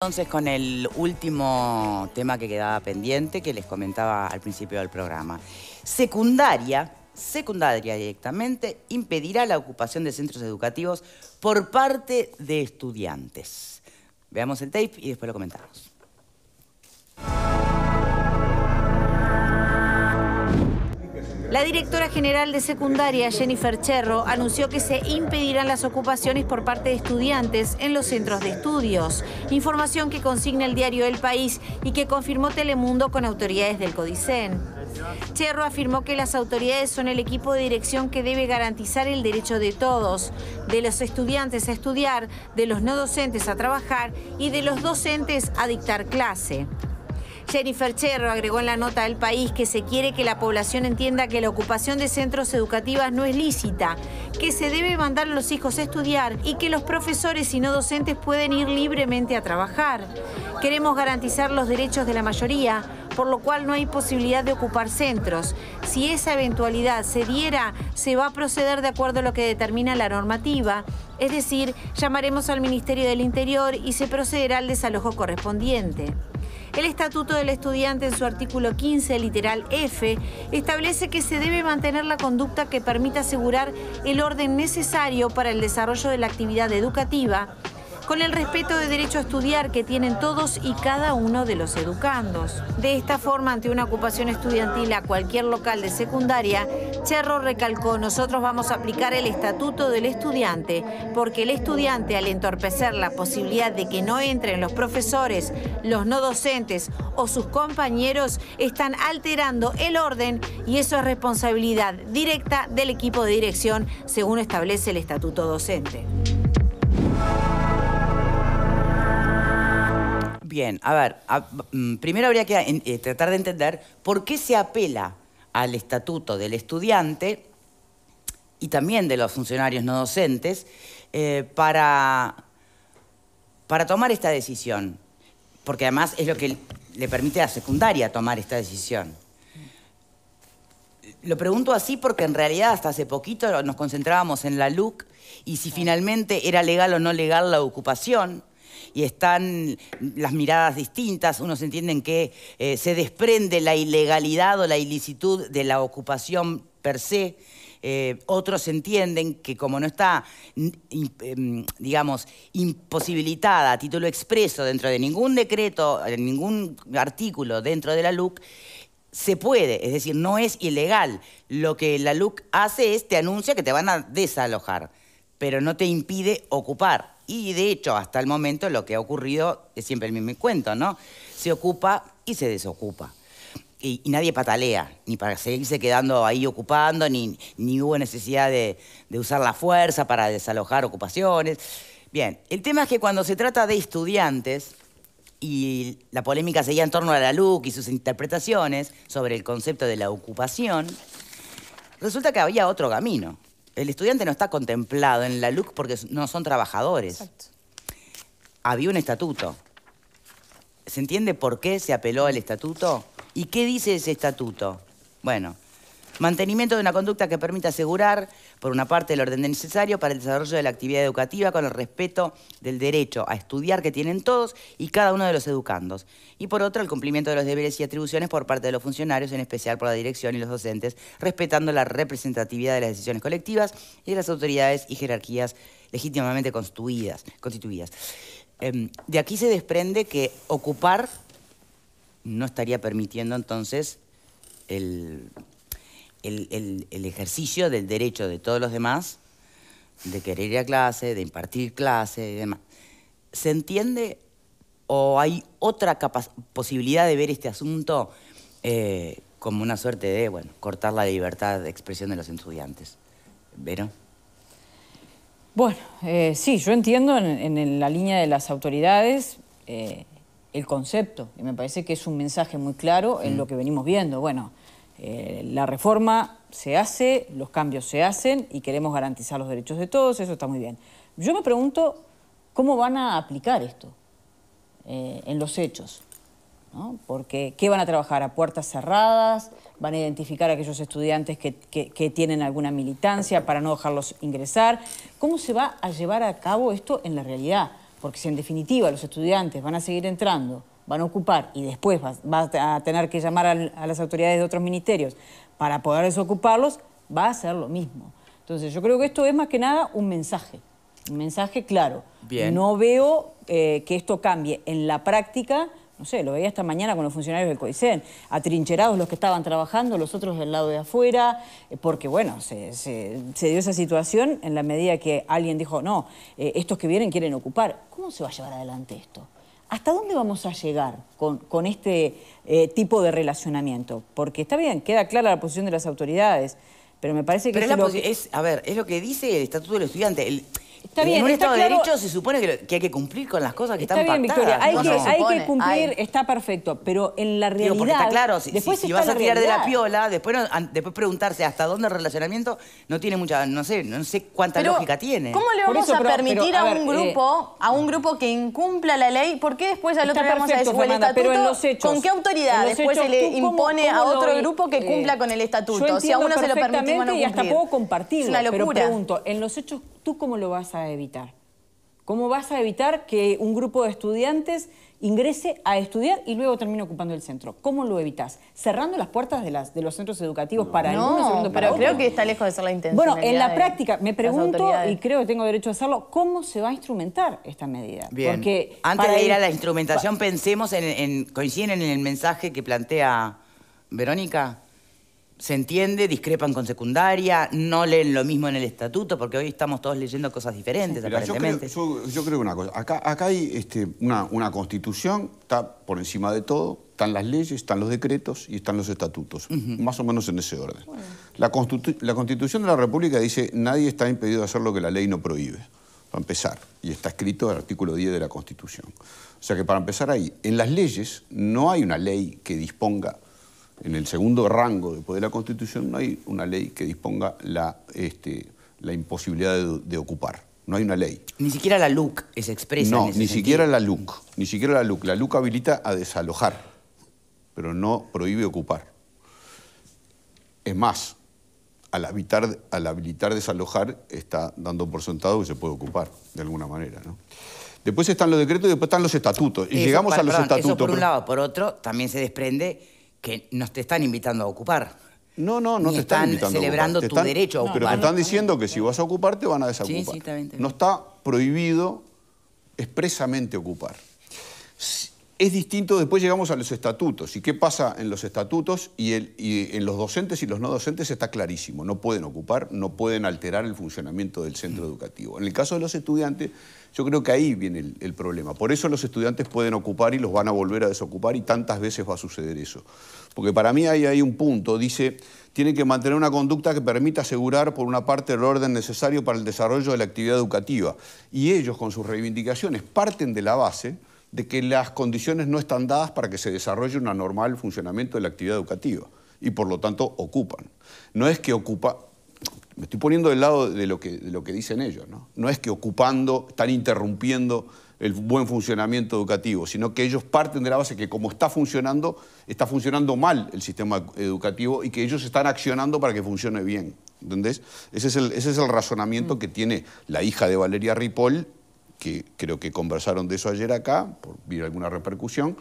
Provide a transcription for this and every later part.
Entonces con el último tema que quedaba pendiente que les comentaba al principio del programa. Secundaria, secundaria directamente, impedirá la ocupación de centros educativos por parte de estudiantes. Veamos el tape y después lo comentamos. La directora general de secundaria, Jennifer Cherro, anunció que se impedirán las ocupaciones por parte de estudiantes en los centros de estudios. Información que consigna el diario El País y que confirmó Telemundo con autoridades del Codicen. Cherro afirmó que las autoridades son el equipo de dirección que debe garantizar el derecho de todos, de los estudiantes a estudiar, de los no docentes a trabajar y de los docentes a dictar clase. Jennifer Cherro agregó en la nota del país que se quiere que la población entienda que la ocupación de centros educativos no es lícita, que se debe mandar a los hijos a estudiar y que los profesores y no docentes pueden ir libremente a trabajar. Queremos garantizar los derechos de la mayoría, por lo cual no hay posibilidad de ocupar centros. Si esa eventualidad se diera, se va a proceder de acuerdo a lo que determina la normativa, es decir, llamaremos al Ministerio del Interior y se procederá al desalojo correspondiente. El Estatuto del Estudiante en su artículo 15, literal F, establece que se debe mantener la conducta que permita asegurar el orden necesario para el desarrollo de la actividad educativa con el respeto de derecho a estudiar que tienen todos y cada uno de los educandos. De esta forma, ante una ocupación estudiantil a cualquier local de secundaria, Cerro recalcó, nosotros vamos a aplicar el estatuto del estudiante, porque el estudiante al entorpecer la posibilidad de que no entren los profesores, los no docentes o sus compañeros, están alterando el orden y eso es responsabilidad directa del equipo de dirección, según establece el estatuto docente. Bien, a ver, mm, primero habría que eh, tratar de entender por qué se apela al Estatuto del Estudiante y también de los funcionarios no docentes eh, para, para tomar esta decisión, porque además es lo que le permite a la secundaria tomar esta decisión. Lo pregunto así porque en realidad hasta hace poquito nos concentrábamos en la LUC y si finalmente era legal o no legal la ocupación, y están las miradas distintas, unos entienden que eh, se desprende la ilegalidad o la ilicitud de la ocupación per se, eh, otros entienden que como no está, mm, em, digamos, imposibilitada a título expreso dentro de ningún decreto, ningún artículo dentro de la LUC, se puede, es decir, no es ilegal. Lo que la LUC hace es te anuncia que te van a desalojar, pero no te impide ocupar. Y de hecho, hasta el momento lo que ha ocurrido es siempre el mismo cuento, ¿no? Se ocupa y se desocupa. Y, nadie patalea, ni para seguirse quedando ahí ocupando, ni, hubo necesidad de, de, usar la fuerza para desalojar ocupaciones. Bien, el tema es que cuando se trata de estudiantes, y la polémica seguía en torno a la LUC y sus interpretaciones sobre el concepto de la ocupación, resulta que había otro camino el estudiante no está contemplado en la LUC porque no son trabajadores. Había un estatuto. ¿Se entiende por qué se apeló al estatuto? ¿Y qué dice ese estatuto? Bueno, Mantenimiento de una conducta que permita asegurar, por una parte, el orden necesario para el desarrollo de la actividad educativa con el respeto del derecho a estudiar que tienen todos y cada uno de los educandos. Y por otra, el cumplimiento de los deberes y atribuciones por parte de los funcionarios, en especial por la dirección y los docentes, respetando la representatividad de las decisiones colectivas y de las autoridades y jerarquías legítimamente constituidas. Em, de aquí se desprende que ocupar no estaría permitiendo entonces el el, ejercicio del derecho de todos los demás de querer ir a clase, de impartir clase y demás. ¿Se entiende o hay otra posibilidad de ver este asunto eh, como una suerte de, bueno, cortar la libertad de expresión de los estudiantes? ¿Vero? Bueno, eh, sí, yo entiendo en, la línea de las autoridades eh, el concepto y me parece que es un mensaje muy claro en mm. lo que venimos viendo. Bueno, eh, la reforma se hace, los cambios se hacen y queremos garantizar los derechos de todos, eso está muy bien. Yo me pregunto cómo van a aplicar esto eh, en los hechos, porque ¿qué van a trabajar? ¿A puertas cerradas? ¿Van a identificar a aquellos estudiantes que tienen alguna militancia para no dejarlos ingresar? ¿Cómo se va a llevar a cabo esto en la realidad? Porque si en definitiva los estudiantes van a seguir entrando van a ocupar y después va a tener que llamar a, las autoridades de otros ministerios para poder desocuparlos, va a ser lo mismo. Entonces yo creo que esto es más que nada un mensaje, un mensaje claro. No veo eh, que esto cambie en la práctica, no sé, lo veía esta mañana con los funcionarios del COICEN, atrincherados los que estaban trabajando, los otros del lado de afuera, eh, porque bueno, se, dio esa situación en la medida que alguien dijo, no, eh, estos que vienen quieren ocupar. ¿Cómo se va a llevar adelante esto? ¿Hasta dónde vamos a llegar con, este eh, tipo de relacionamiento? Porque está bien, queda clara la posición de las autoridades, pero me parece que... es, la lo a ver, es lo que dice el Estatuto del Estudiante en un Estado de Derecho se supone que, hay que cumplir con las cosas que están bien, pactadas. hay, que, hay que cumplir, está perfecto, pero en la realidad... Digo, está claro, si, después vas a tirar de la piola, después, después preguntarse hasta dónde el relacionamiento no tiene mucha, no sé, no sé cuánta lógica tiene. ¿Cómo le vamos a permitir a, un eh, grupo, a un grupo que incumpla la ley? ¿Por qué después al otro le vamos a decir, el estatuto, pero en los hechos, ¿con qué autoridad después se le impone a otro grupo que cumpla eh, con el estatuto? si a uno se lo permitimos no y hasta puedo compartirlo, pero pregunto, en los hechos, ¿tú cómo lo vas a evitar? ¿Cómo vas a evitar que un grupo de estudiantes ingrese a estudiar y luego termine ocupando el centro? ¿Cómo lo evitas? ¿Cerrando las puertas de, los centros educativos para no, segundo para pero creo que está lejos de ser la intención. Bueno, en la práctica, me pregunto, y creo que tengo derecho a hacerlo, ¿cómo se va a instrumentar esta medida? Bien, antes de ir a la instrumentación, pensemos en, coinciden en el mensaje que plantea Verónica, se entiende, discrepan con secundaria, no leen lo mismo en el estatuto, porque hoy estamos todos leyendo cosas diferentes, aparentemente. Yo creo, yo, una cosa, acá, acá hay este, una, constitución, está por encima de todo, están las leyes, están los decretos y están los estatutos, más o menos en ese orden. La, Constitución de la República dice, nadie está impedido de hacer lo que la ley no prohíbe, para empezar, y está escrito el artículo 10 de la Constitución. O sea que para empezar ahí, en las leyes no hay una ley que disponga en el segundo rango de poder de la Constitución no hay una ley que disponga la, este, la imposibilidad de, ocupar. No hay una ley. Ni siquiera la LUC es expresa. No, ni siquiera la LUC. Ni siquiera la LUC. La LUC habilita a desalojar, pero no prohíbe ocupar. Es más, al, habitar, al habilitar desalojar está dando por sentado que se puede ocupar, de alguna manera. ¿no? Después están los decretos y después están los estatutos. Y llegamos a los estatutos. por un lado, por otro, también se desprende que nos te están invitando a ocupar. No, no, no te están, invitando celebrando están, tu derecho a ocupar. Pero te están diciendo que si vas a ocupar, te van a desocupar. No está prohibido expresamente ocupar. Es distinto, después llegamos a los estatutos. ¿Y qué pasa en los estatutos? Y, en los docentes y los no docentes está clarísimo. No pueden ocupar, no pueden alterar el funcionamiento del centro mm. educativo. En el caso de los estudiantes, yo creo que ahí viene el, el problema. Por eso los estudiantes pueden ocupar y los van a volver a desocupar y tantas veces va a suceder eso. Porque para mí ahí hay un punto. Dice, tienen que mantener una conducta que permita asegurar, por una parte, el orden necesario para el desarrollo de la actividad educativa. Y ellos, con sus reivindicaciones, parten de la base de que las condiciones no están dadas para que se desarrolle un anormal funcionamiento de la actividad educativa y por lo tanto ocupan. No es que ocupa, me estoy poniendo del lado de lo que, lo que dicen ellos, ¿no? es que ocupando están interrumpiendo el buen funcionamiento educativo, sino que ellos parten de la base que como está funcionando, está funcionando mal el sistema educativo y que ellos están accionando para que funcione bien. es ese es el razonamiento mm. que tiene la hija de Valeria Ripoll que creo que conversaron de eso ayer acá, por vir alguna repercusión,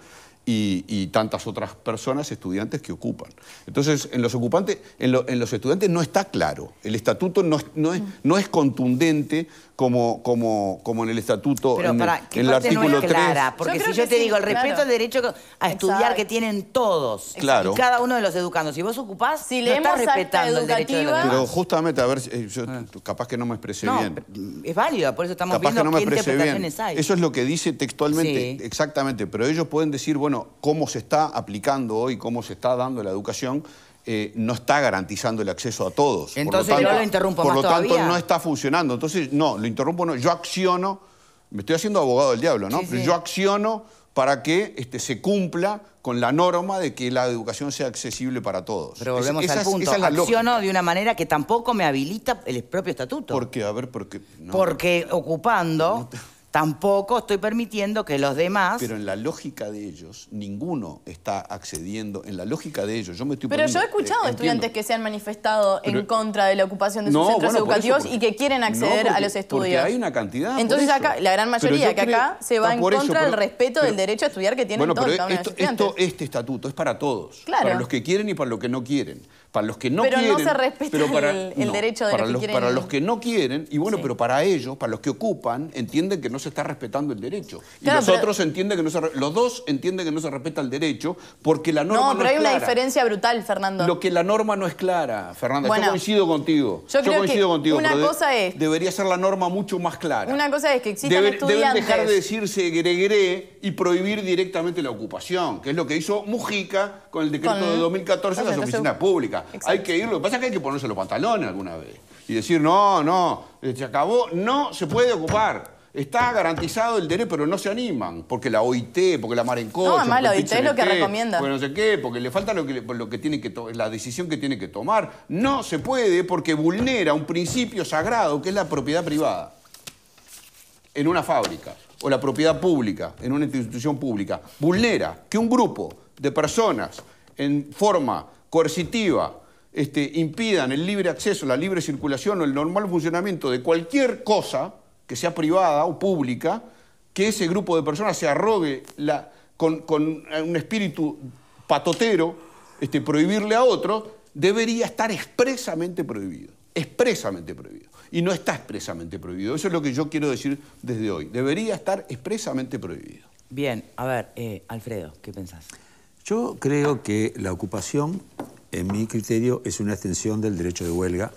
y, tantas otras personas, estudiantes que ocupan. Entonces, en los, ocupantes, en, los estudiantes no está claro, el estatuto no, no, es, no es contundente como, como, como en el estatuto, en, para, el artículo no es 3? Clara, porque si yo te digo, el respeto al derecho a estudiar que tienen todos, claro. cada uno de los educandos, si vos ocupás, si no estás respetando el derecho de Pero justamente, a ver, eh, ah. capaz que no me expresé no, bien. es válida, por eso estamos viendo qué hay. Eso es lo que dice textualmente, exactamente, pero ellos pueden decir, bueno, cómo se está aplicando hoy, cómo se está dando la educación, eh, no está garantizando el acceso a todos. Entonces por lo tanto, Por lo tanto, no está funcionando. Entonces, no, lo interrumpo, no. Yo acciono, me estoy haciendo abogado del diablo, ¿no? Yo acciono para que este, se cumpla con la norma de que la educación sea accesible para todos. Pero volvemos al punto. es Acciono de una manera que tampoco me habilita el propio estatuto. ¿Por qué? A ver, ¿por qué? Porque ocupando... Tampoco estoy permitiendo que los demás... Pero en la lógica de ellos, ninguno está accediendo. En la lógica de ellos, yo me estoy Pero yo he escuchado eh, estudiantes que se han manifestado en contra de la ocupación de sus centros educativos y que quieren acceder a los estudios. Porque hay una cantidad. Entonces, acá, la gran mayoría que acá se va ah, en contra del respeto del derecho a estudiar que tienen bueno, todos. Pero esto, este estatuto es para todos. Para los que quieren y para los que no quieren para los que no quieren... Pero no se respeta para, el, derecho de para los, que Para los que no quieren, y bueno, pero para ellos, para los que ocupan, entienden que no se está respetando el derecho. y los entienden que no se... Los dos entienden que no se respeta el derecho porque la norma no, no pero hay una diferencia brutal, Fernando. Lo que la norma no es clara, Fernando. yo coincido contigo. Yo, coincido contigo. Una cosa es... Debería ser la norma mucho más clara. Una cosa es que existan Debe, estudiantes... Deben dejar de decir -gre, y prohibir directamente la ocupación, que es lo que hizo Mujica con el decreto de 2014 de las oficinas públicas. Hay que irlo. lo que pasa es que hay que ponerse los pantalones alguna vez y decir, no, no, eh, se acabó, no se puede ocupar. Está garantizado el derecho, pero no se animan, porque la OIT, porque la Marenco No, además la OIT es lo que recomienda. Porque no sé qué, porque le falta lo que, lo que tiene que la decisión que tiene que tomar. No se puede porque vulnera un principio sagrado que es la propiedad privada en una fábrica o la propiedad pública en una institución pública vulnera que un grupo de personas en forma coercitiva este, impidan el libre acceso, la libre circulación o el normal funcionamiento de cualquier cosa que sea privada o pública, que ese grupo de personas se arrogue con, un espíritu patotero, este, prohibirle a otro, debería estar expresamente prohibido, expresamente prohibido. Y no está expresamente prohibido. Eso es lo que yo quiero decir desde hoy. Debería estar expresamente prohibido. Bien, a ver, eh, Alfredo, ¿qué pensás? Yo creo que la ocupación, en mi criterio, es una extensión del derecho de huelga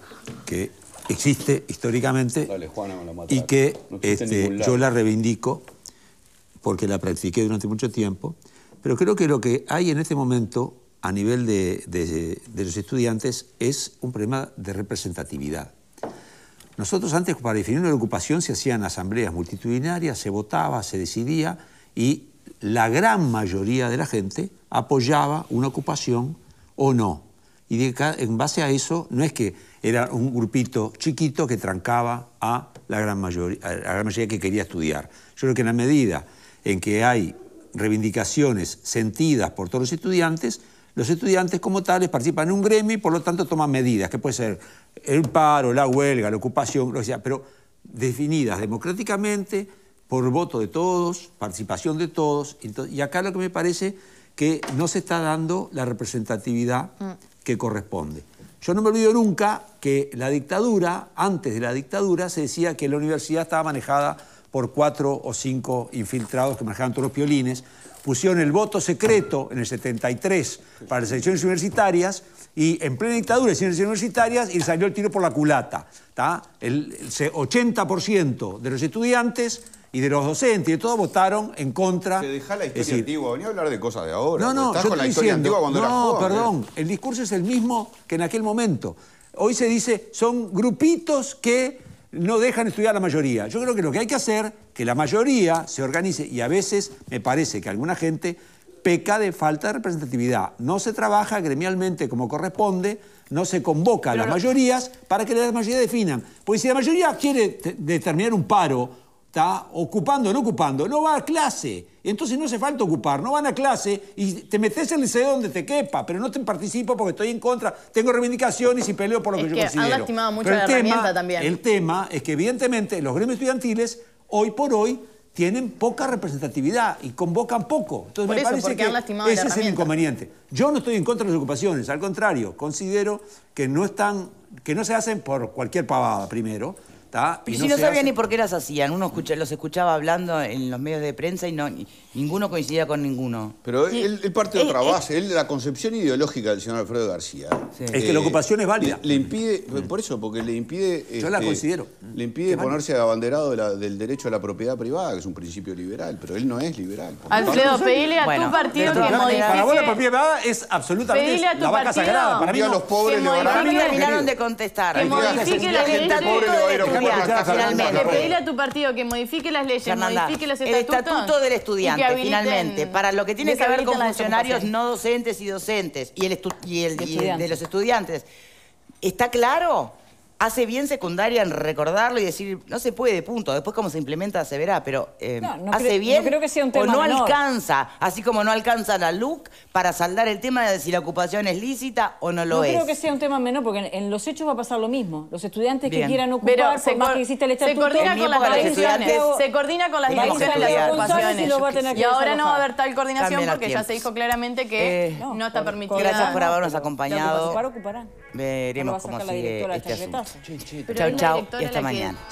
que existe históricamente y que este, yo la reivindico porque la practiqué durante mucho tiempo, pero creo que lo que hay en este momento a nivel de, de los estudiantes es un problema de representatividad. Nosotros antes para definir una ocupación se hacían asambleas multitudinarias, se votaba, se decidía y la gran mayoría de la gente apoyaba una ocupación o no. Y en base a eso, no es que era un grupito chiquito que trancaba a la gran mayoría, a la gran mayoría que quería estudiar. Yo creo que en la medida en que hay reivindicaciones sentidas por todos los estudiantes, los estudiantes como tales participan en un gremio y por lo tanto toman medidas, que puede ser el paro, la huelga, la ocupación, lo sea, pero definidas democráticamente, por voto de todos, participación de todos. Y acá lo que me parece que no se está dando la representatividad mm. que corresponde. Yo no me olvido nunca que la dictadura, antes de la dictadura, se decía que la universidad estaba manejada por cuatro o cinco infiltrados que manejaban todos los piolines pusieron el voto secreto en el 73 para las elecciones universitarias y en plena dictadura elecciones universitarias y salió el tiro por la culata. El, 80% de los estudiantes y de los docentes y de todos votaron en contra. Se deja la historia antigua, venía a hablar de cosas de ahora. No, no, estás con la No, perdón, el discurso es el mismo que en aquel momento. Hoy se dice, son grupitos que no dejan estudiar la mayoría. Yo creo que lo que hay que hacer, que la mayoría se organice, y a veces me parece que alguna gente peca de falta de representatividad. No se trabaja gremialmente como corresponde, no se convoca a las mayorías para que las mayorías definan. Porque si la mayoría quiere determinar un paro está ocupando, no ocupando, no va a clase. Entonces no hace falta ocupar, no van a clase y te metes el liceo donde te quepa, pero no te participo porque estoy en contra, tengo reivindicaciones y peleo por lo que, yo considero. Han lastimado mucho el tema, también. El tema es que evidentemente los gremios estudiantiles hoy por hoy tienen poca representatividad y convocan poco. Entonces me parece que ese es el inconveniente. Yo no estoy en contra de las ocupaciones, al contrario, considero que no están, que no se hacen por cualquier pavada primero y, si no sabía ni por qué las hacían, uno los escuchaba hablando en los medios de prensa y no, Ninguno coincidía con ninguno. Pero él, parte de eh, otra eh. base, él la concepción ideológica del señor Alfredo García. Es que la eh, ocupación es válida. Le, impide, por eso, porque le impide. Yo la este, considero. Le impide ponerse válida? abanderado del derecho a la propiedad privada, que es un principio liberal, pero él no es liberal. Alfredo, pedile a tu partido que modifique. Para vos la propiedad privada es absolutamente la vaca partido. sagrada. Para mí, no. los pobres le van a mí terminaron de contestar. Que modifique las leyes. Finalmente. Pedile a tu partido que modifique las leyes, modifique los estatutos. El estatuto del estudiante finalmente, para lo que tiene que, ver con funcionarios no docentes y docentes y y el de los estudiantes. ¿Está claro? hace bien secundaria en recordarlo y decir, no se puede, punto. Después cómo se implementa se verá, pero hace bien o no alcanza, así como no alcanza la LUC para saldar el tema de si la ocupación es lícita o no lo es. No creo que sea un tema menor, porque en, los hechos va a pasar lo mismo. Los estudiantes que quieran ocupar, por que el Se coordina con las direcciones. Se coordina con las direcciones de Y, ahora no va a haber tal coordinación porque ya se dijo claramente que eh, no está permitido. Gracias por habernos acompañado. Ocupar, Veremos cómo sigue este asunto. Chau, chao y hasta mañana.